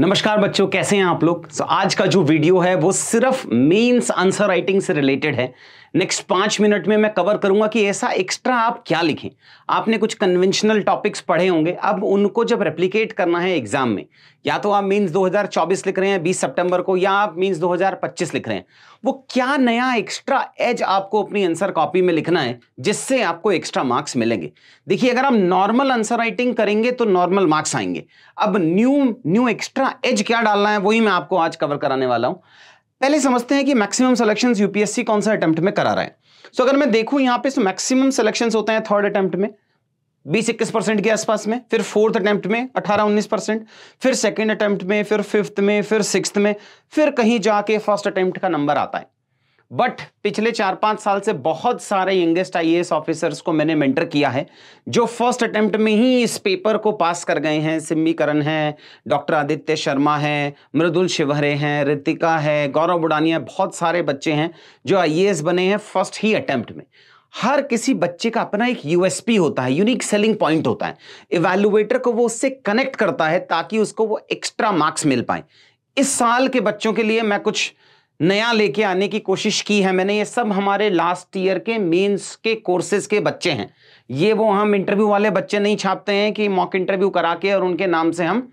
नमस्कार बच्चों कैसे हैं आप लोग so, आज का जो वीडियो है वो सिर्फ मेंस आंसर राइटिंग से रिलेटेड है नेक्स्ट पांच मिनट में मैं कवर करूंगा कि ऐसा एक्स्ट्रा आप क्या लिखें आपने कुछ कन्वेंशनल टॉपिक्स पढ़े होंगे अब उनको जब रेप्लीकेट करना है एग्जाम में या तो आप मीन्स 2024 लिख रहे हैं 20 सितंबर को या आप मीन्स 2025 लिख रहे हैं वो क्या नया एक्स्ट्रा एज आपको अपनी आंसर कॉपी में लिखना है जिससे आपको एक्स्ट्रा मार्क्स मिलेंगे देखिए अगर आप नॉर्मल आंसर राइटिंग करेंगे तो नॉर्मल मार्क्स आएंगे अब न्यू न्यू एक्स्ट्रा एज क्या डालना है वही मैं आपको आज कवर कराने वाला हूं पहले समझते हैं कि मैक्सिमम सिलेक्शन यूपीएससी कौन सा अटेम्प्ट में करा रहा है सो अगर मैं देखूं यहां पर तो मैक्सिमम सिलेक्शन होते हैं थर्ड अटेम्प्ट में बीस इक्कीस परसेंट के आसपास में फिर फोर्थ अटेम्प्ट में अठारह उन्नीस परसेंट फिर सेकेंड अटेम्प्ट में फिर फिफ्थ में फिर सिक्स में फिर कहीं जाके फर्स्ट अटेम्प्ट का नंबर आता है बट पिछले चार पांच साल से बहुत सारे यंगेस्ट आई ऑफिसर्स को मैंने मेंटर किया है जो फर्स्ट अटेम्प्ट में ही इस पेपर को पास कर गए हैं सिम्मी करण है डॉक्टर आदित्य शर्मा है मृदुल शिवहरे हैं रितिका है गौरव बुडानिया बहुत सारे बच्चे हैं जो आई बने हैं फर्स्ट ही अटेम्प्ट में हर किसी बच्चे का अपना एक यूएसपी होता है यूनिक सेलिंग पॉइंट होता है इवेल्युएटर को वो उससे कनेक्ट करता है ताकि उसको वो एक्स्ट्रा मार्क्स मिल पाए इस साल के बच्चों के लिए मैं कुछ नया लेके आने की कोशिश की है मैंने ये सब हमारे लास्ट ईयर के मेंस के कोर्सेज के बच्चे हैं ये वो हम इंटरव्यू वाले बच्चे नहीं छापते हैं कि मॉक इंटरव्यू करा के और उनके नाम से हम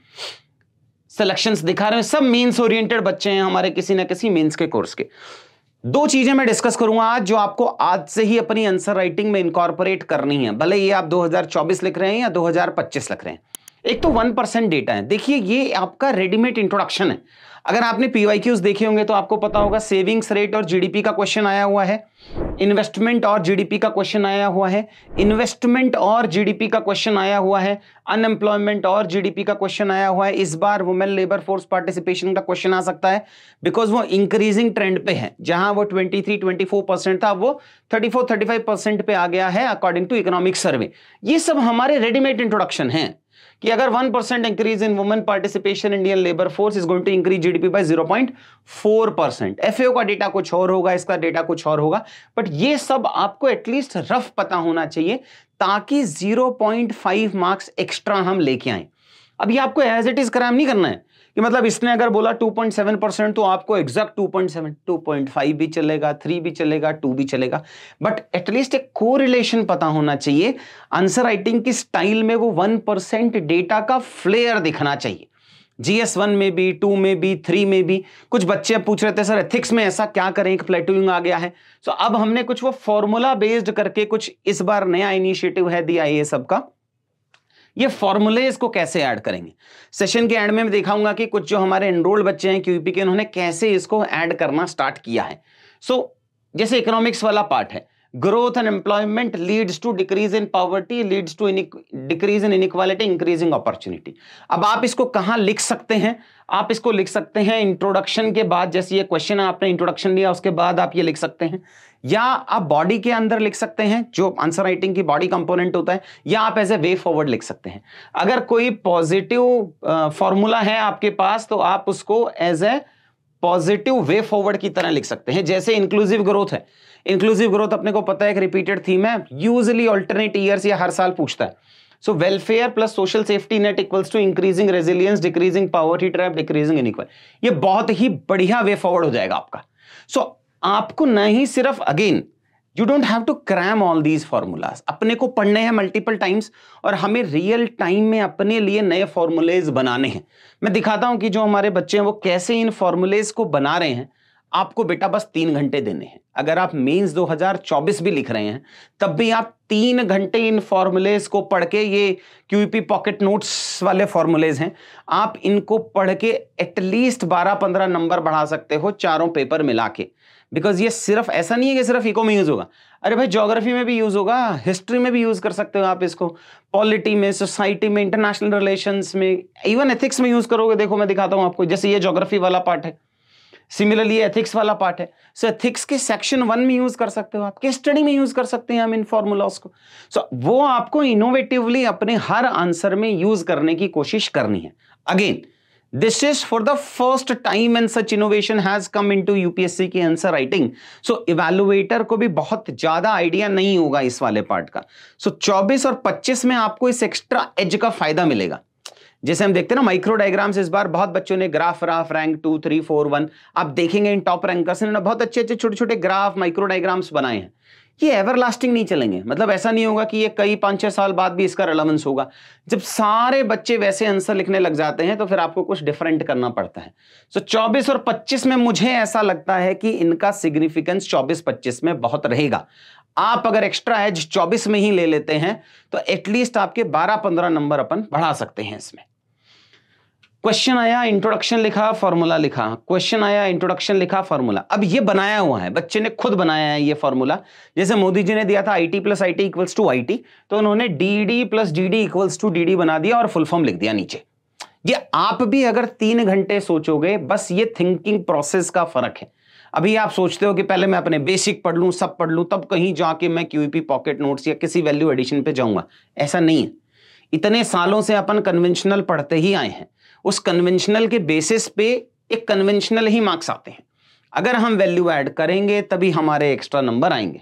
सिलेक्शंस दिखा रहे हैं सब मेंस ओरिएंटेड बच्चे हैं हमारे किसी ना किसी मेंस के कोर्स के दो चीजें मैं डिस्कस करूंगा आज जो आपको आज से ही अपनी आंसर राइटिंग में इंकॉर्पोरेट करनी है भले ये आप दो लिख रहे हैं या दो लिख रहे हैं एक तो वन परसेंट डेटा है देखिए ये आपका रेडीमेड इंट्रोडक्शन है अगर आपने पीवाई क्यूज देखे होंगे तो आपको पता होगा सेविंग्स रेट और जीडीपी का क्वेश्चन आया हुआ है इन्वेस्टमेंट और जीडीपी का क्वेश्चन आया हुआ है इन्वेस्टमेंट और जीडीपी का क्वेश्चन आया हुआ है अनएम्प्लॉयमेंट और जीडीपी का क्वेश्चन आया हुआ है इस बार वुमेन लेबर फोर्स पार्टिसिपेशन का क्वेश्चन आ सकता है बिकॉज वो इंक्रीजिंग ट्रेंड पे है जहां वो ट्वेंटी फोर परसेंट था वो थर्टी फाइव परसेंट पे आ गया है अकॉर्डिंग टू इकोनॉमिक सर्वे ये सब हमारे रेडीमेड इंट्रोडक्शन है कि अगर one percent increase in women participation Indian labour force is going to increase GDP by 0.4 percent एफ का डेटा कुछ और होगा इसका डेटा कुछ और होगा बट ये सब आपको एटलीस्ट रफ पता होना चाहिए ताकि 0.5 मार्क्स एक्स्ट्रा हम लेके आए अब ये आपको एज इट इज क्राइम नहीं करना है कि मतलब इसने अगर बोला 2.7 परसेंट तो आपको एग्जैक्ट 2.7 2.5 भी चलेगा 3 भी चलेगा 2 भी चलेगा बट एटलीस्ट एक को रिलेशन पता होना चाहिए आंसर राइटिंग की स्टाइल में वो 1 परसेंट डेटा का फ्लेयर दिखना चाहिए जीएस वन में भी टू में भी थ्री में भी कुछ बच्चे पूछ रहे थे सर एथिक्स में ऐसा क्या करें प्लेटूंग आ गया है सो अब हमने कुछ वो फॉर्मूला बेस्ड करके कुछ इस बार नया इनिशिएटिव है दिया ये सबका ये फॉर्मूले इसको कैसे ऐड करेंगे सेशन के एंड में मैं दिखाऊंगा कि कुछ जो हमारे एनरोल्ड बच्चे हैं क्यूपी के उन्होंने कैसे इसको ऐड करना स्टार्ट किया है सो so, जैसे इकोनॉमिक्स वाला पार्ट है growth and employment leads to decrease in poverty leads to decrease in inequality increasing opportunity अब आप इसको कहां लिख सकते हैं आप इसको लिख सकते हैं इंट्रोडक्शन के बाद जैसे ये क्वेश्चन आपने इंट्रोडक्शन लिया उसके बाद आप ये लिख सकते हैं या आप बॉडी के अंदर लिख सकते हैं जो आंसर राइटिंग की बॉडी कंपोनेंट होता है या आप एज ए वे फॉरवर्ड लिख सकते हैं अगर कोई पॉजिटिव फॉर्मूला है आपके पास तो आप उसको as a positive way forward की तरह लिख सकते हैं जैसे इंक्लूसिव ग्रोथ है इंक्लूसिव ग्रोथ अपने को पता है एक रिपीटेड थीम है यूजली ऑल्टरनेट ईयर या हर साल पूछता है So welfare plus social safety net equals to increasing resilience, decreasing poverty trap, decreasing inequality. ये बहुत ही बढ़िया वे फॉरवर्ड हो जाएगा आपका सो so, आपको ना ही सिर्फ again you don't have to cram all these formulas अपने को पढ़ने हैं मल्टीपल टाइम्स और हमें रियल टाइम में अपने लिए नए फॉर्मूलेज बनाने हैं मैं दिखाता हूं कि जो हमारे बच्चे हैं वो कैसे इन फॉर्मूलेज को बना रहे हैं आपको बेटा बस तीन घंटे देने हैं अगर आप मेंस 2024 भी लिख रहे हैं तब भी आप तीन घंटे इन फॉर्मूलेज को पढ़ के ये क्यूपी पॉकेट नोट्स वाले फॉर्मूलेज हैं आप इनको पढ़ के एटलीस्ट 12-15 नंबर बढ़ा सकते हो चारों पेपर मिला के बिकॉज ये सिर्फ ऐसा नहीं है कि सिर्फ इको में यूज़ होगा अरे भाई जोग्राफी में भी यूज़ होगा हिस्ट्री में भी यूज़ कर सकते हो आप इसको पॉलिटी में सोसाइटी में इंटरनेशनल रिलेशन में इवन एथिक्स में यूज़ करोगे देखो मैं दिखाता हूँ आपको जैसे ये जोग्राफी वाला पार्ट है सिमिलरली एथिक्स वाला पार्ट है सो एथिक्स के सेक्शन वन में यूज कर सकते हो आप के स्टडी में यूज कर सकते हैं हम इन फॉर्मूलाज को सो so, वो आपको इनोवेटिवली अपने हर आंसर में यूज करने की कोशिश करनी है again this is for the first time and such innovation has come in to UPSC की आंसर राइटिंग सो इवेलुएटर को भी बहुत ज्यादा आइडिया नहीं होगा इस वाले पार्ट का सो so, 24 और 25 में आपको इस एक्स्ट्रा एज का फायदा मिलेगा जैसे हम देखते हैं ना माइक्रो डायग्राम्स इस बार बहुत बच्चों ने ग्राफ राफ rank two three four one आप देखेंगे इन टॉप रैंकर्स ने बहुत अच्छे अच्छे छोटे छोटे ग्राफ माइक्रो डायग्राम्स बनाए हैं ये एवर लास्टिंग नहीं चलेंगे मतलब ऐसा नहीं होगा कि ये कई पाँच छह साल बाद भी इसका रिलेवेंस होगा जब सारे बच्चे वैसे आंसर लिखने लग जाते हैं तो फिर आपको कुछ डिफरेंट करना पड़ता है सो so, 24 और 25 में मुझे ऐसा लगता है कि इनका सिग्निफिकेंस 24-25 में बहुत रहेगा आप अगर एक्स्ट्रा एज 24 में ही ले लेते हैं तो एटलीस्ट आपके बारह पंद्रह नंबर अपन बढ़ा सकते हैं इसमें क्वेश्चन आया इंट्रोडक्शन लिखा फॉर्मूला लिखा क्वेश्चन आया इंट्रोडक्शन लिखा फॉर्मूला अब ये बनाया हुआ है बच्चे ने खुद बनाया है ये फॉर्मूला जैसे मोदी जी ने दिया था IT plus IT equals to IT तो उन्होंने DD plus DD equals to DD बना दिया और फुल फॉर्म लिख दिया नीचे ये आप भी अगर तीन घंटे सोचोगे बस ये थिंकिंग प्रोसेस का फर्क है अभी आप सोचते हो कि पहले मैं अपने बेसिक पढ़ लूं सब पढ़ लूं तब कहीं जाके मैं क्यूपी पॉकेट नोट्स या किसी वैल्यू एडिशन पे जाऊंगा ऐसा नहीं है इतने सालों से अपन कन्वेंशनल पढ़ते ही आए हैं उस कन्वेंशनल के बेसिस पे एक कन्वेंशनल ही मार्क्स आते हैं अगर हम वैल्यू ऐड करेंगे तभी हमारे एक्स्ट्रा नंबर आएंगे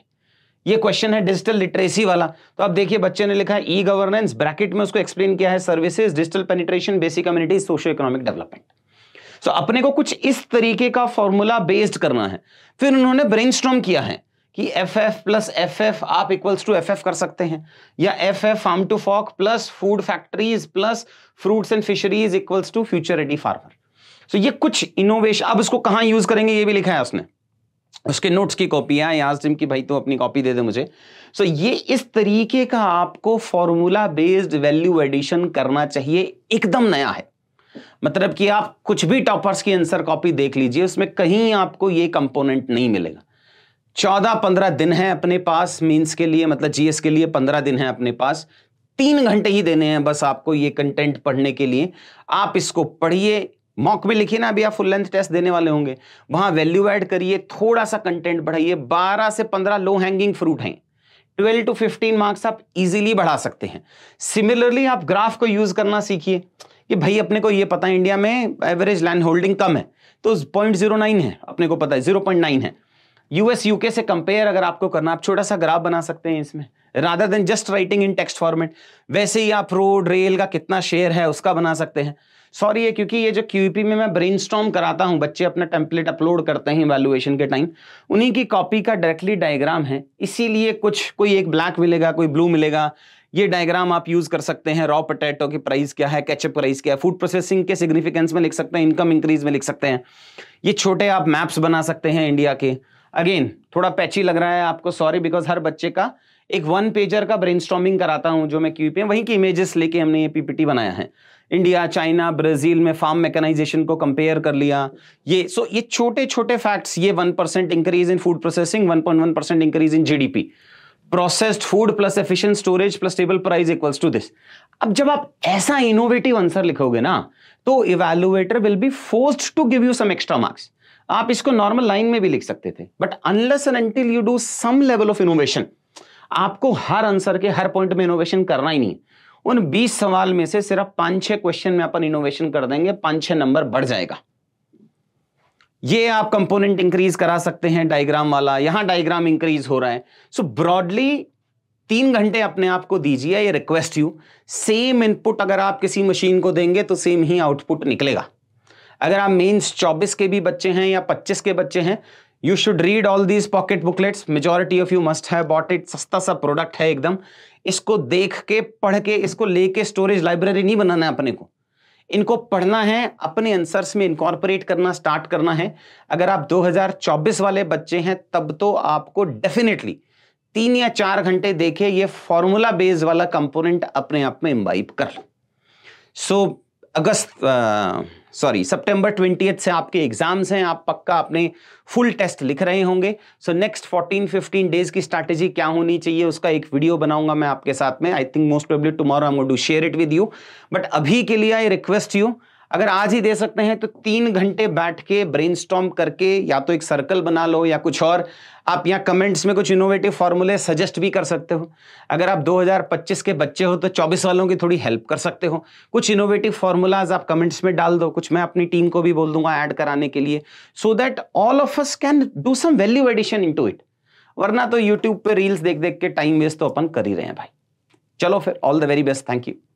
ये क्वेश्चन है डिजिटल लिटरेसी वाला तो आप देखिए बच्चे ने लिखा है ई गवर्नेंस ब्रैकेट में उसको एक्सप्लेन किया है services digital penetration basic community socio economic development so अपने को कुछ इस तरीके का फॉर्मूला बेस्ड करना है फिर उन्होंने ब्रेन किया है कि F F plus F F आप इक्वल्स टू एफ एफ कर सकते हैं या F F farm to fork plus food factories plus fruits and fisheries equals to future ready farmer so ये कुछ इनोवेशन अब इसको कहाँ यूज करेंगे ये भी लिखा है उसने उसके नोट्स की कॉपियां या आजिम की भाई तो अपनी कॉपी दे दे मुझे सो ये इस तरीके का आपको फॉर्मूला बेस्ड वैल्यू एडिशन करना चाहिए एकदम नया है मतलब कि आप कुछ भी टॉपर्स की आंसर कॉपी देख लीजिए उसमें कहीं आपको ये कंपोनेंट नहीं मिलेगा चौदह पंद्रह दिन है अपने पास मीन्स के लिए मतलब जीएस के लिए पंद्रह दिन है अपने पास तीन घंटे ही देने हैं बस आपको ये कंटेंट पढ़ने के लिए आप इसको पढ़िए मॉक में लिखिए ना अभी आप फुल लेंथ टेस्ट देने वाले होंगे वहां वैल्यू ऐड करिए थोड़ा सा कंटेंट बढ़ाइए 12 से 15 लो हैंगिंग फ्रूट हैं 12 टू 15 मार्क्स आप इजीली बढ़ा सकते हैं सिमिलरली आप ग्राफ को यूज करना सीखिए कि भाई अपने को ये पता है इंडिया में एवरेज लैंड होल्डिंग कम है तो पॉइंट जीरो नाइन है अपने को पता है जीरो पॉइंट नाइन है यूएस यूके से कंपेयर अगर आपको करना आप छोटा सा ग्राफ बना सकते हैं इसमें rather than just writing in text format वैसे ही आप रोड रेल का कितना शेयर है उसका बना सकते हैं सॉरी है क्योंकि ये जो क्यूपी में मैं ब्रेन कराता हूँ बच्चे अपना टेम्पलेट अपलोड करते हैं वैल्यूएशन के टाइम उन्हीं की कॉपी का डायरेक्टली डायग्राम है इसीलिए कुछ कोई एक ब्लैक मिलेगा कोई ब्लू मिलेगा ये डायग्राम आप यूज कर सकते हैं रॉ पोटैटो की प्राइस क्या है कैचअप प्राइस क्या है फूड प्रोसेसिंग के सिग्निफिकेंस में लिख सकते हैं इनकम इंक्रीज में लिख सकते हैं ये छोटे आप मैप्स बना सकते हैं इंडिया के अगेन थोड़ा पैची लग रहा है आपको सॉरी बिकॉज हर बच्चे का एक वन पेजर का ब्रेन कराता हूँ जो मैं पे वहीं की इमेजेस लेके हमने ये पीपीटी बनाया है इंडिया चाइना ब्राज़ील में फार्म मैकेनाइजेशन को कंपेयर कर लिया ये सो so ये छोटे छोटे फैक्ट्स ये one percent increase in food processing one point one percent increase in GDP processed food plus efficient storage plus table price equals to this अब जब आप ऐसा इनोवेटिव आंसर लिखोगे ना तो evaluator will be force to give you some extra marks आप इसको normal line में भी लिख सकते थे but unless and until you do some level of innovation आपको हर आंसर के हर पॉइंट में इनोवेशन करना ही नहीं उन 20 सवाल में से सिर्फ पांच छह क्वेश्चन में अपन इनोवेशन कर देंगे पांच छह नंबर बढ़ जाएगा ये आप कंपोनेंट इंक्रीज करा सकते हैं डायग्राम वाला यहां डायग्राम इंक्रीज हो रहा है सो ब्रॉडली तीन घंटे अपने आप को दीजिए ये रिक्वेस्ट यू सेम इनपुट अगर आप किसी मशीन को देंगे तो सेम ही आउटपुट निकलेगा अगर आप मेंस 24 के भी बच्चे हैं या 25 के बच्चे हैं you should read all these pocket booklets majority of you must है बॉट इट सस्ता सा प्रोडक्ट है एकदम इसको देख के पढ़ के इसको लेके स्टोरेज लाइब्रेरी नहीं बनाना है अपने को इनको पढ़ना है अपने आंसर्स में इंकॉर्पोरेट करना स्टार्ट करना है अगर आप 2024 वाले बच्चे हैं तब तो आपको डेफिनेटली तीन या चार घंटे देखे ये फॉर्मूला बेस वाला कंपोनेंट अपने आप में इम्बाइब कर लो सो so, अगस्त सॉरी सितंबर ट्वेंटी से आपके एग्जाम्स हैं आप पक्का अपने फुल टेस्ट लिख रहे होंगे सो नेक्स्ट 14 15 डेज की स्ट्रैटेजी क्या होनी चाहिए उसका एक वीडियो बनाऊंगा मैं आपके साथ में I think most probably tomorrow I am going to share it with you but अभी के लिए आई रिक्वेस्ट यू अगर आज ही दे सकते हैं तो तीन घंटे बैठ के ब्रेन करके या तो एक सर्कल बना लो या कुछ और आप यहाँ कमेंट्स में कुछ इनोवेटिव फॉर्मूले सजेस्ट भी कर सकते हो अगर आप 2025 के बच्चे हो तो 24 वालों की थोड़ी हेल्प कर सकते हो कुछ इनोवेटिव फार्मूलाज आप कमेंट्स में डाल दो कुछ मैं अपनी टीम को भी बोल दूंगा ऐड कराने के लिए so that all of us can do some value addition in it वरना तो यूट्यूब पर रील्स देख देख के टाइम वेस्ट तो अपन कर ही रहे हैं भाई चलो फिर all the very best thank you